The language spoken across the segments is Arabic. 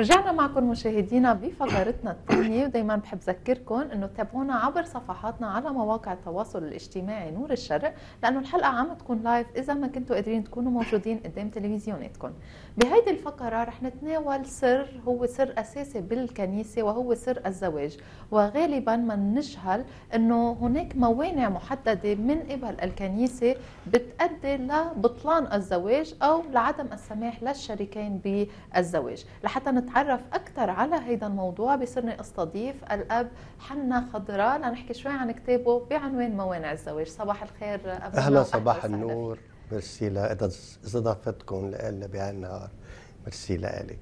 رجعنا معكم مشاهدينا بفقرتنا الثانية ودايما بحب ذكركم انه تابعونا عبر صفحاتنا على مواقع التواصل الاجتماعي نور الشرق لانه الحلقة عم تكون لايف اذا ما كنتوا قادرين تكونوا موجودين قدام تلفزيوناتكم. بهيدي الفقرة رح نتناول سر هو سر اساسي بالكنيسة وهو سر الزواج وغالبا ما نجهل انه هناك موانع محددة من قبل الكنيسة بتؤدي لبطلان الزواج او لعدم السماح للشريكين بالزواج لحتى نتعرف اكثر على هذا الموضوع بصيرني استضيف الاب حنا خضراء لنحكي شوي عن كتابه بعنوان موانع الزواج صباح الخير ابو اهلا صباح النور ميرسي لاستضافتكم استضافتكم لنا بهالنهار ميرسي لك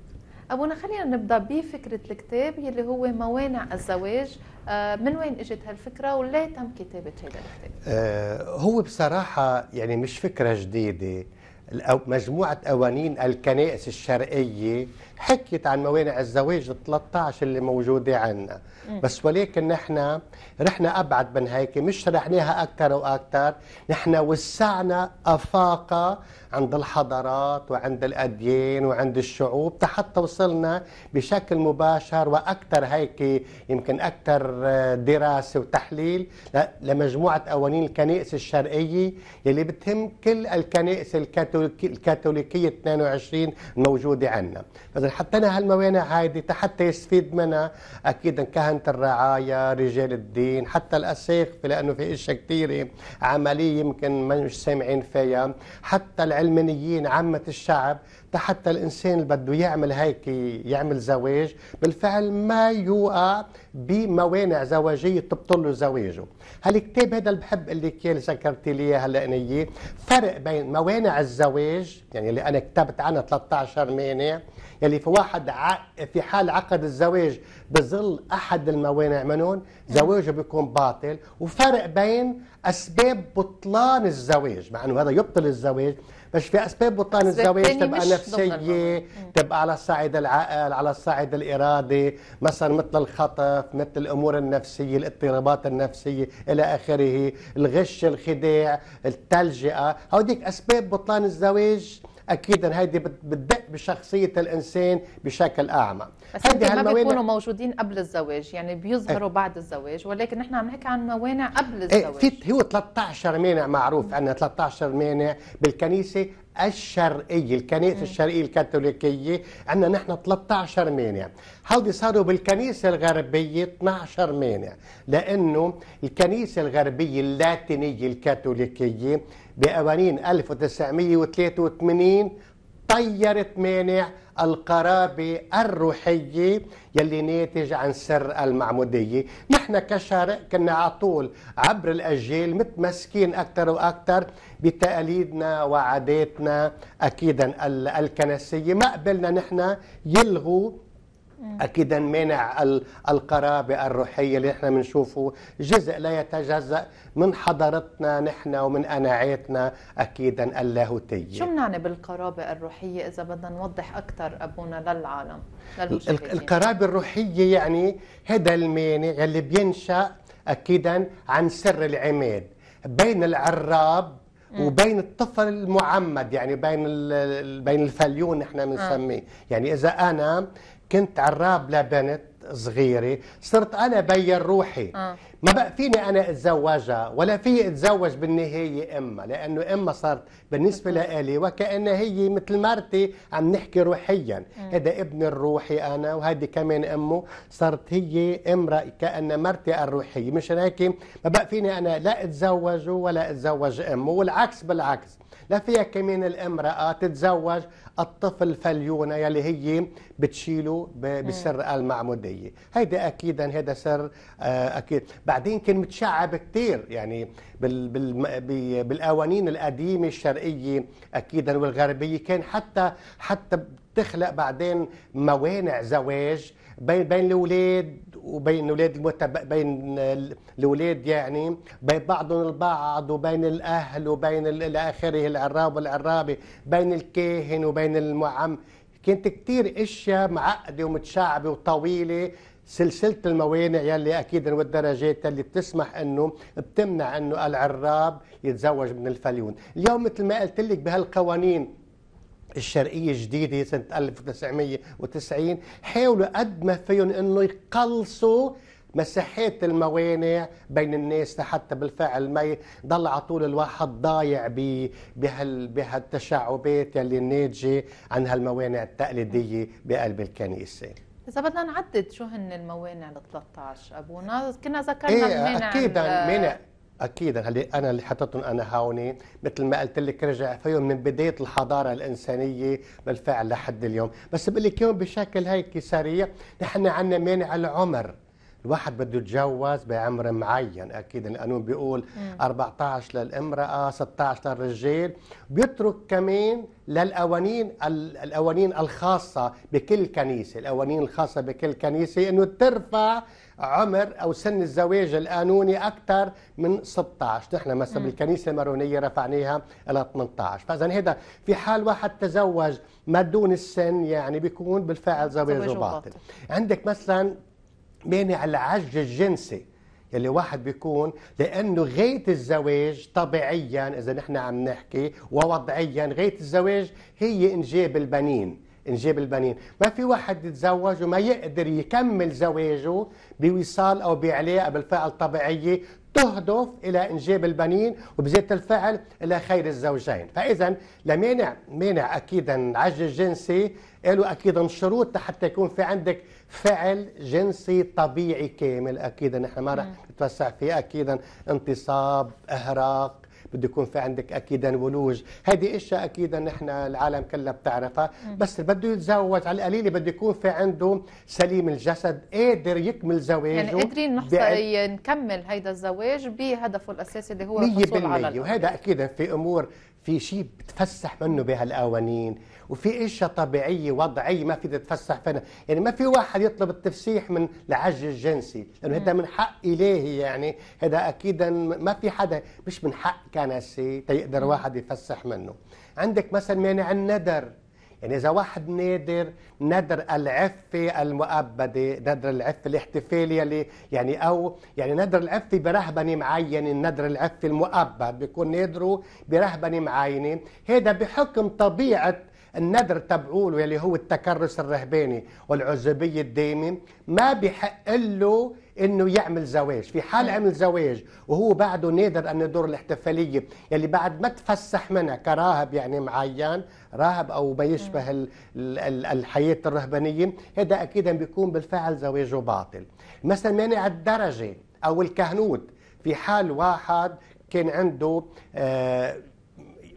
ابونا خلينا نبدا بفكره الكتاب يلي هو موانع الزواج آه، من وين اجت هالفكره وليه تم كتابه هذا الكتاب؟ آه، هو بصراحه يعني مش فكره جديده مجموعه قوانين الكنائس الشرقيه حكيت عن موانع الزواج ال 13 اللي موجودة عندنا بس ولكن نحن رحنا أبعد من هيك مش شرحناها أكثر وأكثر نحن وسعنا أفاقها عند الحضارات وعند الأديان وعند الشعوب حتى وصلنا بشكل مباشر وأكثر هيك يمكن أكثر دراسة وتحليل لمجموعة قوانين الكنائس الشرقية يلي بتهم كل الكنائس الكاثوليكية 22 موجودة عندنا فإذا اذا حطينا هالموانع هيدي حتى يستفيد منها اكيد كهنه الرعايه رجال الدين حتى الاساقفه لانه في اشياء كثيره عمليه يمكن ما مش سامعين فيها حتى العلمانيين عامه الشعب حتى الانسان اللي بده يعمل هيك يعمل زواج بالفعل ما يوقع بموانع زواجيه تبطل له زواجه هالكتاب هذا اللي بحب اللي كان ذكرت لي هلا انيه فرق بين موانع الزواج يعني اللي انا كتبت عنها 13 مانع يلي في واحد ع... في حال عقد الزواج بظل احد الموانع منهم نعم. زواجه بيكون باطل وفرق بين اسباب بطلان الزواج مع انه هذا يبطل الزواج بس في اسباب بطلان الزواج تبقى نفسيه تبقى على الصعيد العقل على الصعيد الاراده مثلا مثل الخطف مثل الامور النفسيه الاضطرابات النفسيه الى اخره الغش الخداع التلجئه هوديك اسباب بطلان الزواج اكيد هيدي بتدق بشخصيه الانسان بشكل اعمى بس هيدي ما بيكونوا موجودين قبل الزواج يعني بيظهروا اه بعد الزواج ولكن نحن عم نحكي عن موانع قبل إيه، الزواج اه في هو 13 مانع معروف عندنا 13 مانع بالكنيسه الشرقيه الكنيسه الشرقيه الكاثوليكيه عندنا نحن 13 مانع هودي صاروا بالكنيسه الغربيه 12 مانع لانه الكنيسه الغربيه اللاتينيه الكاثوليكيه بقوانين 1983 طيرت مانع القرابة الروحية يلي ناتج عن سر المعمودية نحن كشرق كنا على طول عبر الأجيال متمسكين أكثر وأكثر بتقاليدنا وعاداتنا أكيدا الكنسية ما قبلنا نحن يلغوا اكيد منع القرابه الروحيه اللي احنا بنشوفه جزء لا يتجزا من حضارتنا نحن ومن قناعاتنا اكيدا اللاهوتيه شو بنعني بالقرابه الروحيه اذا بدنا نوضح اكثر ابونا للعالم القرابه الروحيه يعني هذا المانع اللي بينشا اكيدا عن سر العماد بين العراب وبين الطفل المعمد يعني بين بين الفليون نحن آه. بنسميه يعني اذا انا كنت عراب لبنت صغيرة صرت أنا بين روحي آه. ما بقى فيني أنا أتزوجها ولا في أتزوج بالنهاية أمها لأنه أمها صارت بالنسبة لإلي وكأنها هي مثل مرتي عم نحكي روحيا هذا ابن الروحي أنا وهذه كمان أمه صارت هي امرأة كأن مرتي الروحية مشان هيك ما بقى فيني أنا لا أتزوج ولا أتزوج أمه والعكس بالعكس لا فيها كمان الامرأة تتزوج الطفل فليونة يلي هي بتشيله إيه. بسر المعمودية هيدا أكيدا هذا سر آه، أكيد بعدين كان متشعب كثير يعني بالقوانين القديمة الشرقية أكيدا والغربية كان حتى حتى تخلق بعدين موانع زواج بين بين الاولاد وبين اولاد بين الاولاد يعني بين بعضهم البعض وبين الاهل وبين الى اخره العراب والعرابه بين الكاهن وبين المعم كانت كثير اشياء معقده ومتشعبه وطويله سلسلة الموانع يلي اكيد والدرجات يلي بتسمح أنه بتمنع أنه العراب يتزوج من الفليون اليوم مثل ما قلت لك بهالقوانين الشرقية الجديدة سنة 1990 حاولوا قد ما فيهم انه يقلصوا مساحات الموانع بين الناس لحتى بالفعل ما يضل على طول الواحد ضايع بهال بهالتشعبات اللي الناتجه عن هالموانع التقليديه بقلب الكنيسه. إذا بدنا نعدد شو هن الموانع ال 13 أبونا كنا ذكرنا إيه المانع أكيد المانع اكيد هلي انا اللي حطيتهم انا هوني مثل ما قلت لك رجع فيهم من بدايه الحضاره الانسانيه بالفعل لحد اليوم بس بقول لك يوم بشكل هيك سريع نحن عندنا مانع العمر الواحد بده يتجوز بعمر معين اكيد القانون بيقول مم. 14 للامراه 16 للرجال بيترك كمان للقوانين القوانين الخاصه بكل كنيسه القوانين الخاصه بكل كنيسه انه ترفع عمر او سن الزواج القانوني اكثر من 16 نحن مثلا بالكنيسه المارونيه رفعناها الى 18 فاذا هذا في حال واحد تزوج ما دون السن يعني بيكون بالفعل زواجه باطل عندك مثلا مانع العج الجنسي يلي واحد بيكون لانه غايه الزواج طبيعيا اذا نحن عم نحكي ووضعيا غايه الزواج هي انجاب البنين نجيب البنين ما في واحد يتزوج وما يقدر يكمل زواجه بوصال أو بعلاقة بالفعل طبيعية تهدف إلى إنجاب البنين وبذات الفعل إلى خير الزوجين فإذا لمانع مانع أكيدا عجز الجنسي قالوا أكيدا شروط حتى يكون في عندك فعل جنسي طبيعي كامل أكيدا نحن ما رح نتوسع فيه أكيدا انتصاب إهراق بده يكون في عندك اكيدا ولوج هذه اشياء اكيدا نحن العالم كلها بتعرفها بس بده يتزوج على القليله بده يكون في عنده سليم الجسد قادر يكمل زواجه يعني قادرين نحصل نكمل هيدا الزواج بهدفه الاساسي اللي هو الحصول على وهذا اكيدا في امور في شيء بتفسح منه بهالقوانين وفي اشياء طبيعيه وضعيه ما في تتفسح فينا يعني ما في واحد يطلب التفسيح من العج الجنسي لانه هذا من حق الهي يعني هذا اكيدا ما في حدا مش من حق كنسي تيقدر واحد يفسح منه عندك مثلا مانع الندر يعني إذا واحد نادر ندر العفة المؤبدة ندر العفة الاحتفال يلي يعني أو يعني ندر العفة برهبنة معينة ندر العفة المؤبد بيكون نادره برهبنة معينة هذا بحكم طبيعة النذر تبعوله يلي هو التكرس الرهباني والعزوبية الدائمة ما بحق له انه يعمل زواج في حال نعم. عمل زواج وهو بعده نادر ان يدور الاحتفاليه يلي بعد ما تفسح منها كراهب يعني معين راهب او ما يشبه نعم. الحياه الرهبانيه هذا اكيد بيكون بالفعل زواجه باطل مثلا مانع الدرجه او الكهنوت في حال واحد كان عنده آه،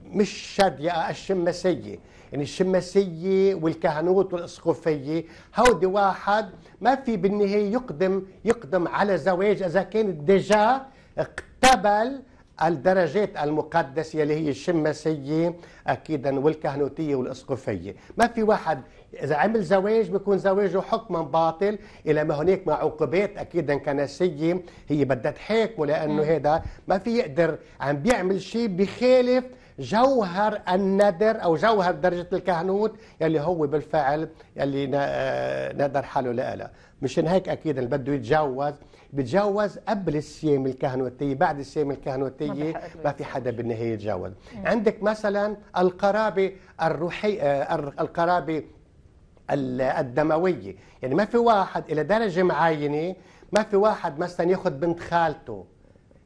مش شادية الشمسية يعني الشماسيه والكهنوت والاسقفيه هودي واحد ما في بالنهايه يقدم يقدم على زواج اذا كان ديجا اقتبل الدرجات المقدسة اللي هي الشماسية أكيدا والكهنوتية والأسقفية ما في واحد إذا عمل زواج بيكون زواجه حكما باطل إلى ما هناك مع عقوبات أكيدا كنسية هي بدها تحاكمه لأنه هذا ما في يقدر عم بيعمل شيء بخالف جوهر النذر أو جوهر درجة الكهنوت يلي هو بالفعل يلي آه، نذر حاله لإلها مشان هيك أكيد اللي بده يتجوز بتجوز قبل الصيام الكهنوتية بعد الصيام الكهنوتية ما في حدا بالنهاية يتجوز عندك مثلا القرابة الروحية آه، القرابة الدموية يعني ما في واحد إلى درجة معينة ما في واحد مثلا ياخذ بنت خالته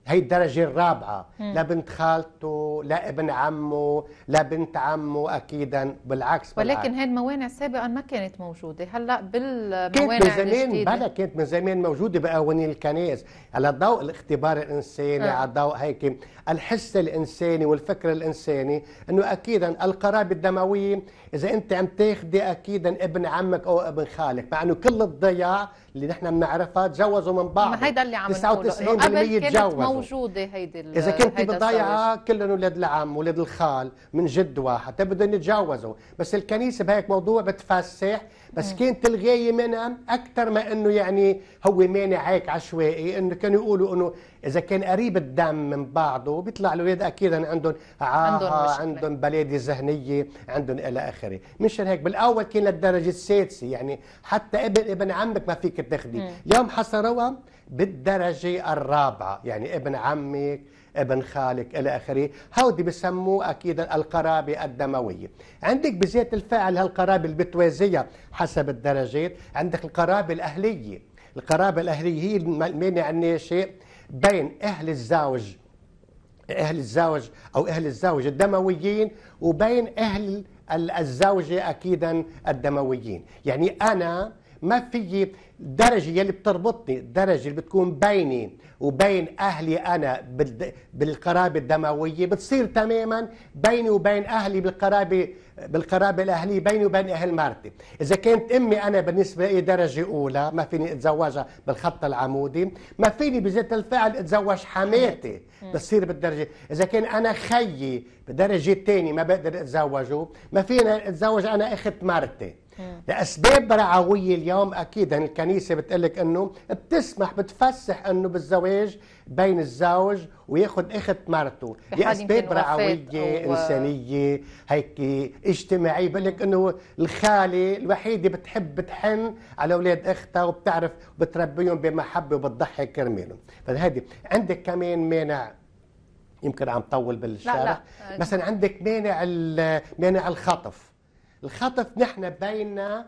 هي الدرجة الرابعة مم. لا بنت خالته لا ابن عمه لا بنت عمه أكيدا بالعكس ولكن هاي الموانع سابقا ما كانت موجودة هلا بالموانع كانت من زمان بلا كانت من زمان موجودة بقوانين الكنائس على ضوء الاختبار الإنساني أه. على ضوء هيك الحس الإنساني والفكر الإنساني أنه أكيدا القرابة الدموية إذا أنت عم تاخذي أكيدا ابن عمك أو ابن خالك مع أنه كل الضياع اللي نحن بنعرفها تجوزوا من بعض هيدا اللي عم 99% تجوزوا موجوده هيدي اذا كنت بضيعه كلهم اولاد العم اولاد الخال من جد واحد بدهم يتجوزوا بس الكنيسه بهيك موضوع بتفسح بس إيه. كانت الغايه منهم اكثر ما انه يعني هو مانع هيك عشوائي انه كانوا يقولوا انه اذا كان قريب الدم من بعضه بيطلع الاولاد اكيد عندهم عاهه آه، عندهم بلادة ذهنيه عندهم الى اخره مشان هيك بالاول كان للدرجه السادسه يعني حتى ابن ابن عمك ما فيك تاخذيه اليوم إيه. حصروها بالدرجه الرابعه يعني ابن عمك ابن خالك إلى آخره هودي بسموه اكيد القرابة الدموية عندك بزيت الفاعل هالقرابة اللي بتوازيها حسب الدرجات عندك القرابة الأهلية القرابة الأهلية هي المانع الناشئ بين أهل الزوج أهل الزوج أو أهل الزوج الدمويين وبين أهل الزوجة أكيدا الدمويين يعني أنا ما في الدرجه يلي بتربطني الدرجه اللي بتكون بيني وبين اهلي انا بالقرابه الدمويه بتصير تماما بيني وبين اهلي بالقرابه بالقرابه الاهليه بيني وبين اهل مرتي اذا كانت امي انا بالنسبه لي درجه اولى ما فيني اتزوجها بالخط العمودي ما فيني بذات الفعل اتزوج حماتي بتصير بالدرجه اذا كان انا خيي بدرجه ثانيه ما بقدر اتزوجه ما فيني اتزوج انا اخت مرتي لاسباب رعويه اليوم اكيد يعني الكنيسه بتقلك انه بتسمح بتفسح انه بالزواج بين الزوج وياخذ اخت مرته لاسباب رعويه أو... انسانيه هيك اجتماعيه بقول لك انه الخاله الوحيده بتحب بتحن على اولاد اختها وبتعرف بتربيهم بمحبه وبتضحي كرمالهم فهذه عندك كمان مانع يمكن عم طول بالشارع لا لا. مثلا عندك مانع مانع الخطف الخطف نحن بيننا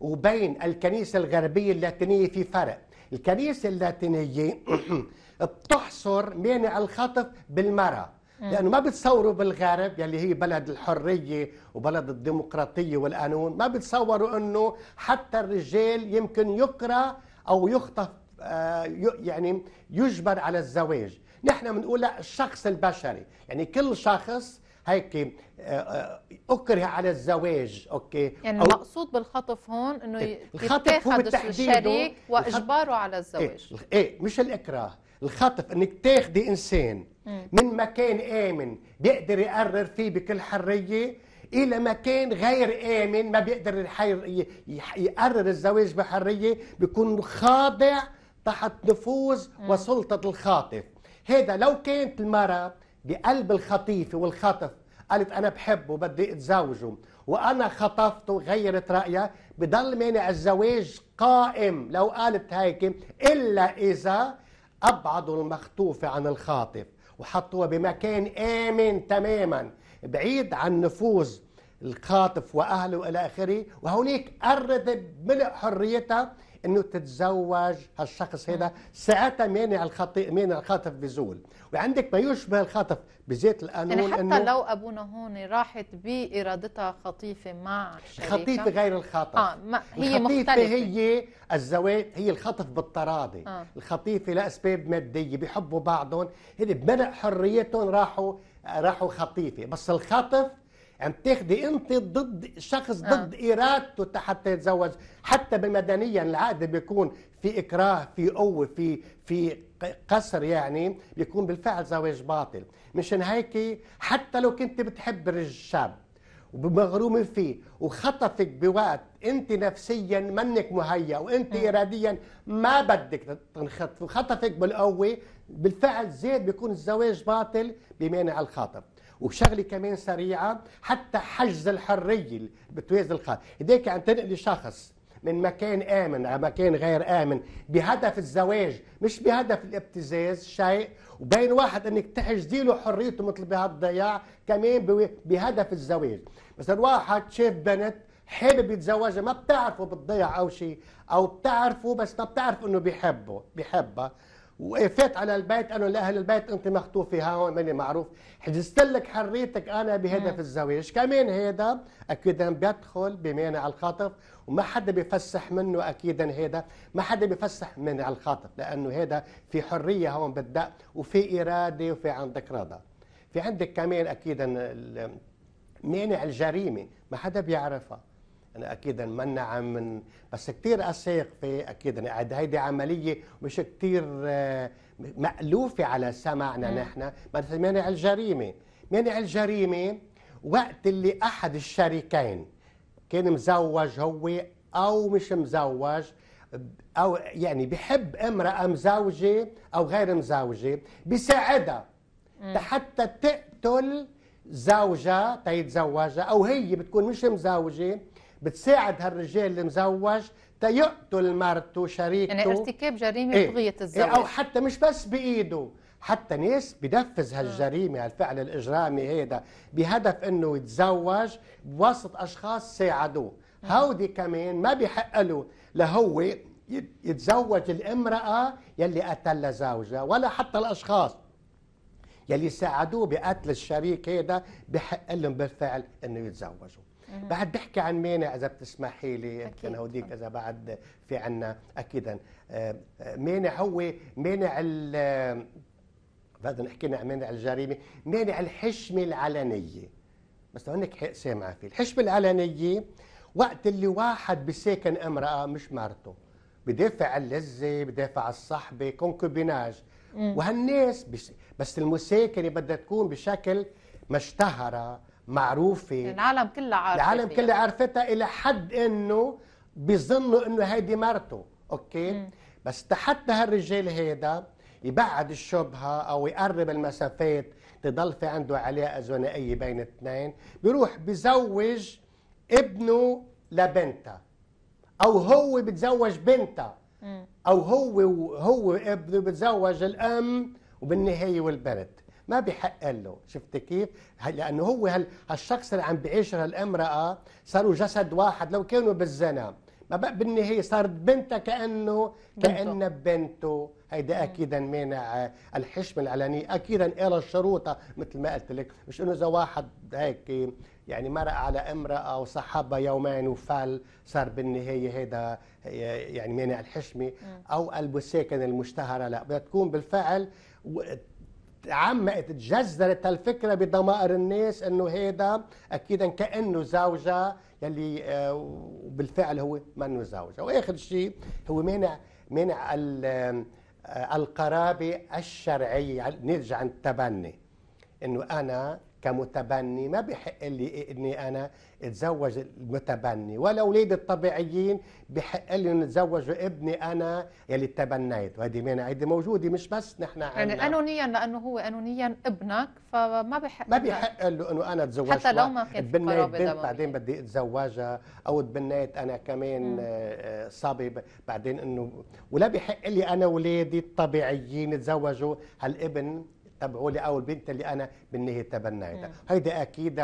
وبين الكنيسة الغربية اللاتينية في فرق الكنيسة اللاتينية بتحصر مانع الخطف بالمرأة لأنه ما بتصوروا بالغرب يلي هي بلد الحرية وبلد الديمقراطية والقانون ما بتصوروا أنه حتى الرجال يمكن يقرأ أو يخطف آه، يعني يجبر على الزواج نحن بنقول الشخص البشري يعني كل شخص هيك آه، آه، اكره على الزواج اوكي يعني أو المقصود بالخطف هون انه إيه، يتاخد الشريك واجباره على الزواج ايه, إيه مش الاكراه الخطف انك تاخدي انسان من مكان امن بيقدر يقرر فيه بكل حريه الى مكان غير امن ما بيقدر يقرر الزواج بحريه بيكون خاضع تحت نفوذ وسلطه الخاطف هذا لو كانت المراه بقلب الخطيفة والخطف قالت أنا بحبه بدي أتزوجه وأنا خطفته غيرت رأيها بضل مانع الزواج قائم لو قالت هيك إلا إذا أبعدوا المخطوفة عن الخاطف وحطوها بمكان آمن تماما بعيد عن نفوذ الخاطف وأهله إلى آخره وهونيك قربت ملء حريتها انه تتزوج هالشخص هذا ساعتها مانع الخطيئ مانع الخاطف بزول وعندك ما يشبه الخطف بذات القانون يعني حتى إنه لو ابونا هون راحت بارادتها خطيفه مع شريكها خطيفه غير الخاطف آه ما هي مختلفه هي الزواج هي الخطف بالتراضي آه. الخطيفه لاسباب ماديه بحبوا بعضهم هذه بمنع حريتهم راحوا راحوا خطيفه بس الخطف عم تاخذي انت ضد شخص آه. ضد آه. ارادته حتى يتزوج حتى بمدنيا العقد بيكون في اكراه في قوه في في قصر يعني بيكون بالفعل زواج باطل مشان هيك حتى لو كنت بتحب الشاب ومغرومه فيه وخطفك بوقت انت نفسيا منك مهيأ وانت م. آه. اراديا ما بدك تنخطف وخطفك بالقوه بالفعل زيد بيكون الزواج باطل بمانع الخطف وشغله كمان سريعه حتى حجز الحريه بتوازي الخاص هديك عم تنقلي شخص من مكان امن على مكان غير امن بهدف الزواج مش بهدف الابتزاز شيء وبين واحد انك تحجزي له حريته مثل بهالضياع كمان بهدف الزواج مثلا واحد شاف بنت حابب يتزوجها ما بتعرفه بتضيع او شيء او بتعرفه بس ما بتعرف انه بيحبه بيحبها وقفت على البيت انا لاهل البيت انت مخطوفه هون ماني معروف حجزت لك حريتك انا بهدف الزواج كمان هذا اكيد بيدخل بمانع الخطف وما حدا بيفسح منه اكيد هذا ما حدا بيفسح من الخطف لانه هذا في حريه هون بالدق وفي اراده وفي عندك رضا في عندك كمان اكيد مانع الجريمه ما حدا بيعرفها انا اكيد نعم من بس كثير اثق في اكيد أنا هيدي عمليه مش كثير آه، مألوفه على سمعنا نحن بس منع الجريمه منع الجريمه وقت اللي احد الشريكين كان مزوج هو او مش مزوج او يعني بحب امراه مزوجه او غير مزوجه بيساعدها حتى تقتل زوجها تيتزوجها او هي بتكون مش مزوجه بتساعد هالرجال المزوج تيقتل مرته شريكته يعني ارتكاب جريمه إيه؟ بغيه الزواج إيه او حتى مش بس بايده حتى ناس بدفز آه. هالجريمه هالفعل الاجرامي هيدا بهدف انه يتزوج بواسط اشخاص ساعدوه آه. هودي كمان ما بحق له لهو يتزوج الامراه يلي قتلها زوجها ولا حتى الاشخاص يلي ساعدوه بقتل الشريك هيدا بحق لهم بالفعل انه يتزوجوا بعد بحكي عن مينا اذا بتسمحي لي انا هوديك اذا بعد في عنا اكيدا آه، آه، مينا هو مانع آه، بدنا نحكي عن مانع الجريمه مانع الحشمه العلنيه بس انك سامعه فيه الحشمه العلنيه وقت اللي واحد بساكن امراه مش مرته بدافع عن اللذه بدافع عن الصحبه كونكوبيناج وهالناس بس, المساكنه بدها تكون بشكل مشتهره معروفة العالم كله عارفه العالم كله عارفتها الى حد انه بيظنوا انه هيدي مرته اوكي م. بس حتى هالرجال هيدا يبعد الشبهه او يقرب المسافات تضل في عنده علاقه ثنائيه بين اثنين بيروح بزوج ابنه لبنتها او هو بتزوج بنتها او هو هو ابنه بتزوج الام وبالنهايه والبنت ما بحق له شفت كيف لانه هو هال... هالشخص اللي عم بيعيش هالامراه صاروا جسد واحد لو كانوا بالزنا ما بقى بالنهايه صارت بنتها كانه كانها بنته هيدا اكيدا مانع آه، الحشم العلني اكيدا إلى الشروطه مثل ما قلت لك مش انه اذا واحد هيك يعني مرق على امراه وصحبها يومين وفل صار بالنهايه هيدا آه، يعني مانع الحشمه او البساكن المشتهره لا بدها تكون بالفعل تعمقت تجذرت هالفكره بضمائر الناس انه هيدا اكيدا كانه زوجها يلي آه، وبالفعل هو انه زوجها واخر شيء هو مانع مانع آه، القرابه الشرعيه نرجع عن التبني انه انا كمتبني ما بحق لي اني انا اتزوج المتبني ولا اولاد الطبيعيين بحق لهم اتزوج ابني انا يلي تبنيت وهيدي مانع هيدي موجوده مش بس نحن عنا. يعني قانونيا لانه هو قانونيا ابنك فما بحق ما بحق له انه انا اتزوج حتى لو ما كان تبنيت بنت بعدين بدي اتزوجها او تبنيت انا كمان آه، صبي بعدين انه ولا بحق لي انا اولادي الطبيعيين يتزوجوا هالابن تبعولي او البنت اللي انا بالنهي تبنيتها هيدا اكيد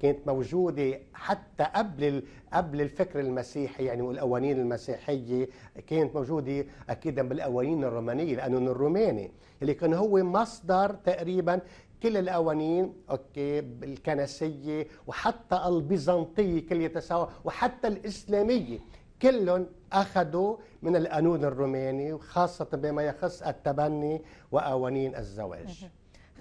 كانت موجوده حتى قبل قبل الفكر المسيحي يعني والقوانين المسيحيه كانت موجوده اكيد بالقوانين الرومانيه القانون الروماني اللي كان هو مصدر تقريبا كل القوانين اوكي الكنسيه وحتى البيزنطيه كل يتساوى وحتى الاسلاميه كلهم اخذوا من القانون الروماني وخاصه بما يخص التبني وقوانين الزواج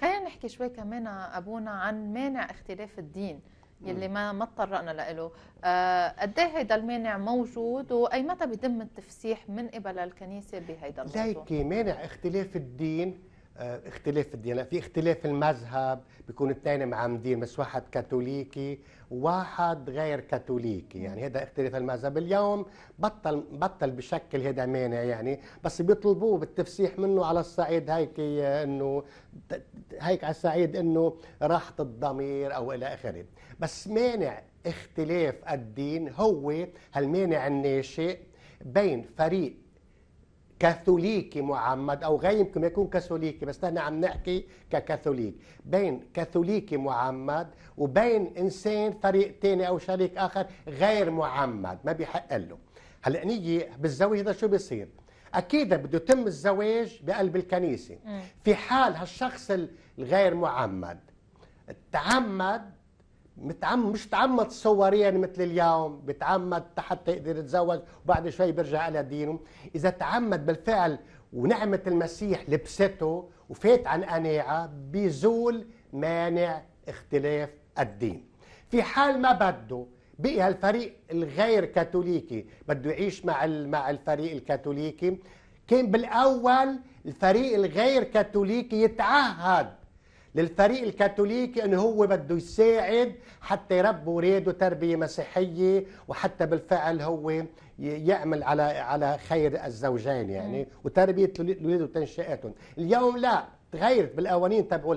خلينا نحكي شوي كمان ابونا عن مانع اختلاف الدين يلي ما ما تطرقنا لإله آه، قد ايه هيدا المانع موجود واي متى بيتم التفسيح من قبل الكنيسه بهيدا الموضوع ليكي مانع اختلاف الدين آه، اختلاف الديانات في اختلاف المذهب بيكون الثاني معمدين بس واحد كاثوليكي وواحد غير كاثوليكي يعني هذا اختلاف المذهب اليوم بطل بطل بشكل هذا مانع يعني بس بيطلبوه بالتفسيح منه على الصعيد هيك انه هيك على الصعيد انه راحه الضمير او الى اخره بس مانع اختلاف الدين هو هالمانع الناشئ بين فريق كاثوليكي معمد او غير يمكن يكون كاثوليكي بس نحن عم نحكي ككاثوليك بين كاثوليكي معمد وبين انسان فريق ثاني او شريك اخر غير معمد ما بيحق له هلا نيجي بالزواج هذا شو بيصير اكيد بده يتم الزواج بقلب الكنيسه في حال هالشخص الغير معمد تعمد متعم مش تعمد صوريا مثل اليوم بتعمد حتى يقدر يتزوج وبعد شوي بيرجع على دينه اذا تعمد بالفعل ونعمه المسيح لبسته وفات عن قناعه بيزول مانع اختلاف الدين في حال ما بده بقي هالفريق الغير كاثوليكي بده يعيش مع مع الفريق الكاثوليكي كان بالاول الفريق الغير كاثوليكي يتعهد للفريق الكاثوليكي انه هو بده يساعد حتى يربوا اولاده تربيه مسيحيه وحتى بالفعل هو يعمل على على خير الزوجين يعني وتربيه الاولاد وتنشئتهم، اليوم لا تغيرت بالقوانين طيب تبعوا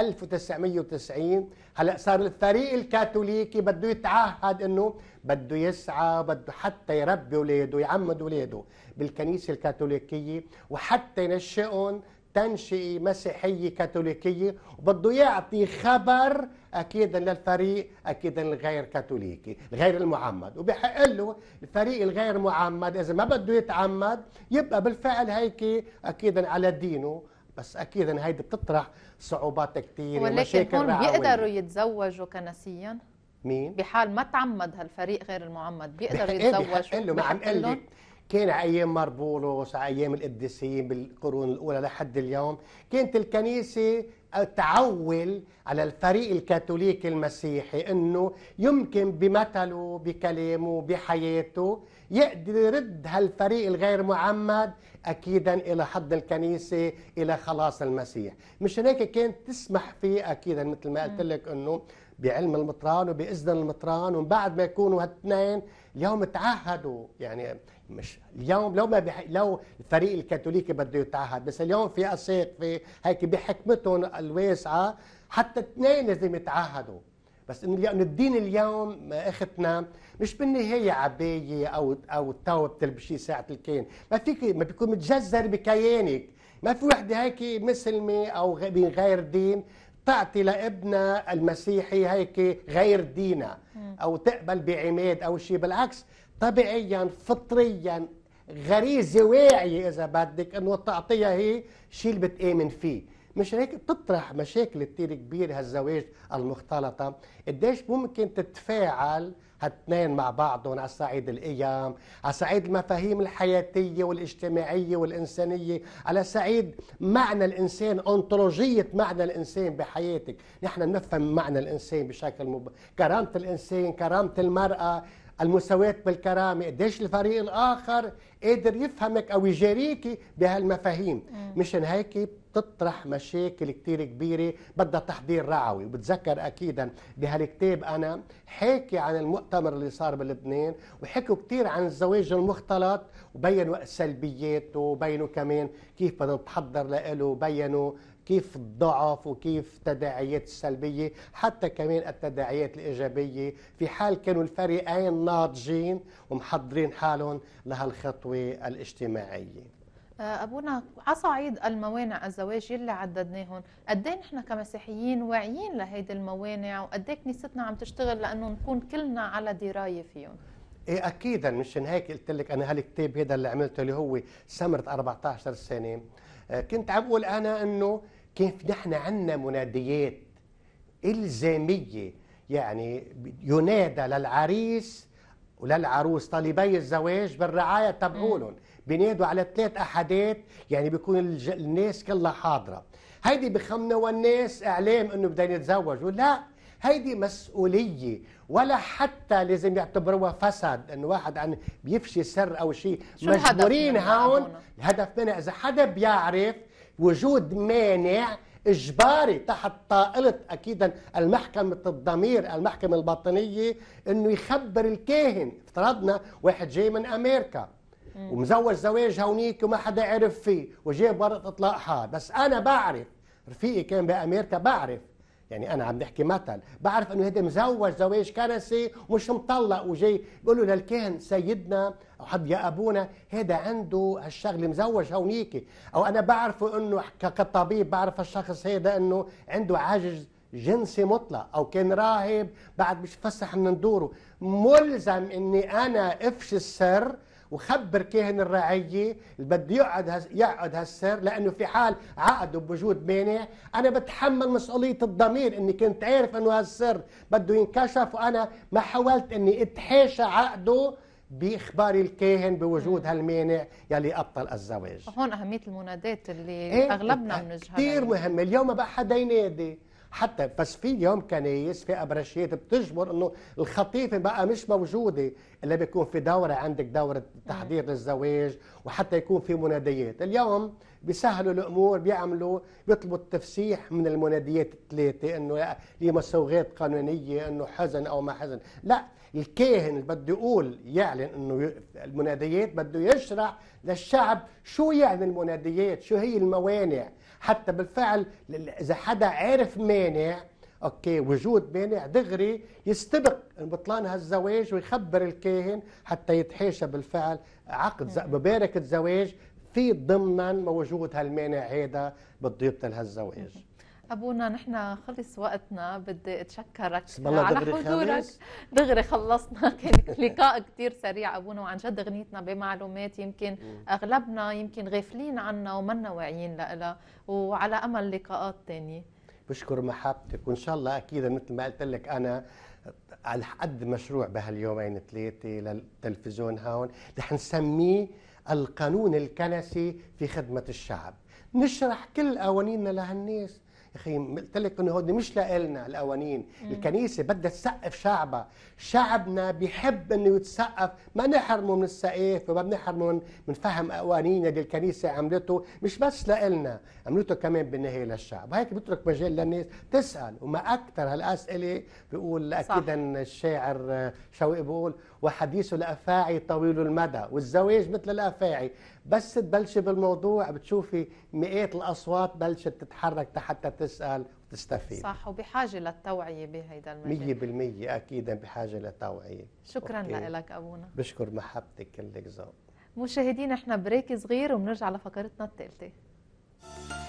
1990 هلا صار الفريق الكاثوليكي بده يتعهد انه بده يسعى بده حتى يربي اولاده يعمد اولاده بالكنيسه الكاثوليكيه وحتى ينشئهم تنشئه مسيحيه كاثوليكيه وبده يعطي خبر اكيدا للفريق اكيدا الغير كاثوليكي الغير المعمد وبحق له الفريق الغير معمد اذا ما بده يتعمد يبقى بالفعل هيك اكيدا على دينه بس اكيدا هيدي بتطرح صعوبات كثير ولكن هون بيقدروا يتزوجوا كنسيا مين؟ بحال ما تعمد هالفريق غير المعمد بيقدروا يتزوجوا له ما عم قلك كان ايام مربولوس ايام القديسين بالقرون الاولى لحد اليوم كانت الكنيسه تعول على الفريق الكاثوليكي المسيحي انه يمكن بمثله بكلامه بحياته يقدر يرد هالفريق الغير معمد اكيدا الى حد الكنيسه الى خلاص المسيح مش هيك كانت تسمح فيه اكيدا مثل ما قلت لك انه بعلم المطران وباذن المطران ومن بعد ما يكونوا هالاثنين اليوم تعهدوا يعني مش اليوم لو ما لو الفريق الكاثوليكي بده يتعهد بس اليوم في اسيق في هيك بحكمتهم الواسعه حتى اثنين لازم يتعهدوا بس انه الدين اليوم اختنا مش بالنهايه عبايه او او توب بتلبشي ساعه الكين ما فيك ما بيكون متجذر بكيانك ما في وحده هيك مسلمه او غير دين تعطي لابنها المسيحي هيك غير دينها او تقبل بعماد او شيء بالعكس طبيعيا فطريا غريزه واعيه اذا بدك انه تعطيها هي شيء اللي بتامن فيه مش هيك بتطرح مشاكل كثير كبيره هالزواج المختلطه قديش ممكن تتفاعل هالتنين مع بعضهم على صعيد القيم على صعيد المفاهيم الحياتية والاجتماعية والإنسانية على صعيد معنى الإنسان أنطولوجية معنى الإنسان بحياتك نحن نفهم معنى الإنسان بشكل مب... كرامة الإنسان كرامة المرأة المساواة بالكرامة قديش الفريق الآخر قادر يفهمك أو يجاريكي بهالمفاهيم مشان هيك بتطرح مشاكل كثير كبيرة بدها تحضير رعوي وبتذكر أكيدا بهالكتاب أنا حاكي عن المؤتمر اللي صار بلبنان وحكوا كثير عن الزواج المختلط وبينوا سلبياته وبينوا كمان كيف بدنا نتحضر له وبينوا كيف الضعف وكيف التداعيات السلبية حتى كمان التداعيات الإيجابية في حال كانوا الفريقين ناضجين ومحضرين حالهم لهالخطوة الاجتماعية آه، ابونا على صعيد الموانع الزواج يلي عددناهم قد ايه نحن كمسيحيين واعيين لهيدي الموانع وقد ايه كنيستنا عم تشتغل لانه نكون كلنا على درايه فيهم ايه اكيدا مشان هيك قلت لك انا هالكتاب هذا اللي عملته اللي هو سمره 14 سنه آه، كنت عم بقول انا انه كيف نحن عندنا مناديات إلزامية يعني ينادى للعريس وللعروس طالبي الزواج بالرعاية تبعولهم بينادوا على ثلاث أحدات يعني بيكون الناس كلها حاضرة هيدي بخمنا والناس إعلام أنه بدهم يتزوجوا لا هيدي مسؤولية ولا حتى لازم يعتبروها فسد انه واحد عن بيفشي سر او شيء مجبورين هون الهدف منها اذا حدا بيعرف وجود مانع اجباري تحت طائله اكيدا المحكمه الضمير المحكمه الباطنيه انه يخبر الكاهن افترضنا واحد جاي من امريكا ومزوج زواج هونيك وما حدا عرف فيه وجاب ورقه اطلاق حار بس انا بعرف رفيقي كان بامريكا بعرف يعني انا عم بحكي مثل بعرف انه هذا مزوج زواج كنسي ومش مطلق وجاي بقول له للكاهن سيدنا او حد يا ابونا هذا عنده هالشغله مزوج هونيك او انا بعرفه انه كطبيب بعرف الشخص هذا انه عنده عجز جنسي مطلق او كان راهب بعد مش فسح من دوره ملزم اني انا افشي السر وخبر كاهن الرعيه اللي بده يقعد هس يقعد هالسر لانه في حال عقده بوجود مانع انا بتحمل مسؤوليه الضمير اني كنت عارف انه هالسر بده ينكشف وانا ما حاولت اني اتحاشى عقده باخبار الكاهن بوجود هالمانع يلي ابطل الزواج هون اهميه المنادات اللي إيه؟ اغلبنا بنجهلها إيه، كثير مهمة اليوم بقى حدا ينادي حتى بس في اليوم كنايس في ابرشيات بتجبر انه الخطيفه بقى مش موجوده الا بيكون في دوره عندك دوره تحضير للزواج وحتى يكون في مناديات اليوم بيسهلوا الامور بيعملوا بيطلبوا التفسيح من المناديات الثلاثه انه لمسوغات قانونيه انه حزن او ما حزن لا الكاهن اللي بده يقول يعلن انه المناديات بده يشرح للشعب شو يعني المناديات شو هي الموانع حتى بالفعل اذا حدا عارف مانع اوكي وجود مانع دغري يستبق بطلان هالزواج ويخبر الكاهن حتى يتحاشى بالفعل عقد مباركه زواج في ضمنا موجود هالمانع هذا بده يبطل هالزواج ابونا نحن خلص وقتنا بدي اتشكرك على حضورك دغري خلصنا كان لقاء كثير سريع ابونا وعن جد غنيتنا بمعلومات يمكن اغلبنا يمكن غافلين عنها ومنا واعيين لها وعلى امل لقاءات ثانيه بشكر محبتك وان شاء الله اكيد مثل ما قلت لك انا على حد مشروع بهاليومين ثلاثه للتلفزيون هون رح نسميه القانون الكنسي في خدمه الشعب نشرح كل قوانيننا لهالناس اخي قلت لك انه هودي مش لنا القوانين الكنيسه بدها تسقف شعبها شعبنا بيحب انه يتسقف ما نحرمه من السقف وما بنحرمه من فهم قوانين اللي الكنيسه عملته مش بس لنا عملته كمان بالنهايه للشعب وهيك بترك مجال للناس تسال وما اكثر هالاسئله بيقول اكيدا الشاعر آه، شوقي بيقول وحديث الافاعي طويل المدى والزواج مثل الافاعي بس تبلشي بالموضوع بتشوفي مئات الاصوات بلشت تتحرك حتى تسال وتستفيد صح وبحاجه للتوعيه بهيدا المجال 100% اكيدا بحاجه للتوعيه شكرا لك ابونا بشكر محبتك كلك ذوق مشاهدينا احنا بريك صغير وبنرجع لفقرتنا الثالثه